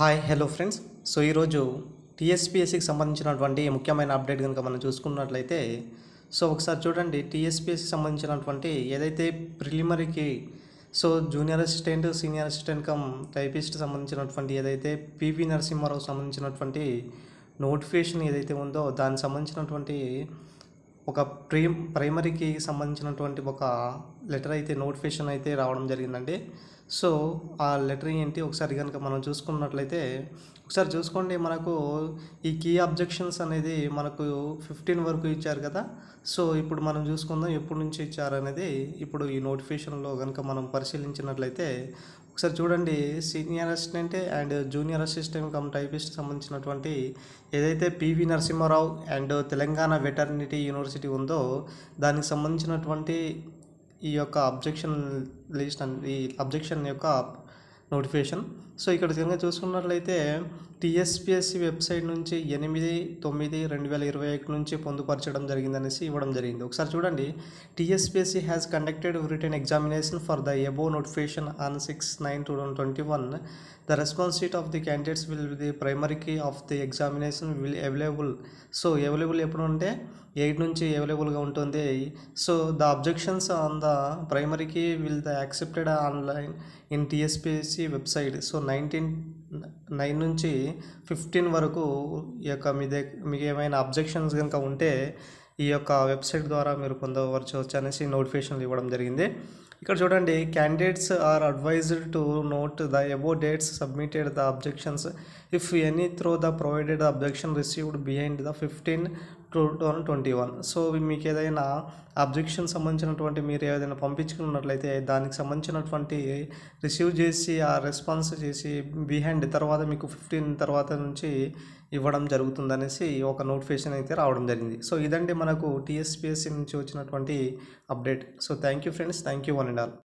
hi hello friends so ఈరోజు టీఎస్పీఎస్సికి సంబంధించినటువంటి ముఖ్యమైన అప్డేట్ కనుక మనం చూసుకున్నట్లయితే సో ఒకసారి చూడండి టీఎస్పీఎస్సికి సంబంధించినటువంటి ఏదైతే ప్రిలిమరీకి so junior assistant senior assistant cum typist సంబంధించినటువంటి ఏదైతే పివి నరసింహారావు సంబంధించినటువంటి నోటిఫికేషన్ ఏదైతే ఉందో దానికి సంబంధించినటువంటి ఒక ప్రీ ప్రైమరీకి సంబంధించినటువంటి ఒక లెటర్ అయితే నోటిఫికేషన్ అయితే రావడం జరిగిందండి సో ఆ లెటర్ ఏంటి ఒకసారి కనుక మనం చూసుకున్నట్లయితే ఒకసారి చూసుకోండి మనకు ఈ కీ అబ్జెక్షన్స్ అనేది మనకు ఫిఫ్టీన్ వరకు ఇచ్చారు కదా సో ఇప్పుడు మనం చూసుకుందాం ఎప్పటి నుంచి ఇచ్చారనేది ఇప్పుడు ఈ నోటిఫికేషన్లో కనుక మనం పరిశీలించినట్లయితే ఒకసారి చూడండి senior assistant and junior assistant cum typist సంబంధించినటువంటి ఏదైతే PV Narasimha Rao and Telangana veterinary university ఉందో దానికి సంబంధించినటువంటి ఈ యొక్క అబ్జెక్షన్ లిస్ట్ ఈ అబ్జెక్షన్ యొక్క నోటిఫికేషన్ సో ఇక్కడ విధంగా చూసుకున్నట్లయితే టీఎస్పిఎస్సి వెబ్సైట్ నుంచి ఎనిమిది తొమ్మిది రెండు వేల ఇరవై ఒకటి నుంచి పొందుపరచడం జరిగిందనేసి ఇవ్వడం జరిగింది ఒకసారి చూడండి TSPSC has conducted written examination for the above notification on six nine two thousand twenty one the response sheet of the candidates will the primary key of the examination will available so available ఎప్పుడు ఉంటే eight నుంచి అవైలబుల్గా ఉంటుంది so the objections on the primary key will the accepted online in TSPSC website so nineteen nine నుంచి fifteen వరకు ఈ యొక్క మీ మీకు ఏమైనా అబ్జెక్షన్స్ కనుక ఉంటే ఈ యొక్క వెబ్సైట్ ద్వారా మీరు పొందవచ్చు అనేసి నోటిఫికేషన్లు ఇవ్వడం జరిగింది ఇక్కడ చూడండి candidates are advised to note the above dates submitted the objections if any through the provided objection received behind the fifteen two thousand twenty one so మీకు ఏదైనా అబ్జెక్షన్ సంబంధించినటువంటి మీరు ఏదైనా పంపించుకున్నట్లయితే దానికి సంబంధించినటువంటి రిసీవ్ చేసి ఆ రెస్పాన్స్ చేసి బిహైండ్ తర్వాత మీకు ఫిఫ్టీన్ తర్వాత నుంచి ఇవ్వడం జరుగుతుందనేసి ఒక నోటిఫికేషన్ అయితే రావడం జరిగింది సో ఇదండి మనకు టీఎస్పీఎస్సీ నుంచి వచ్చినటువంటి update so thank you friends thank you one and all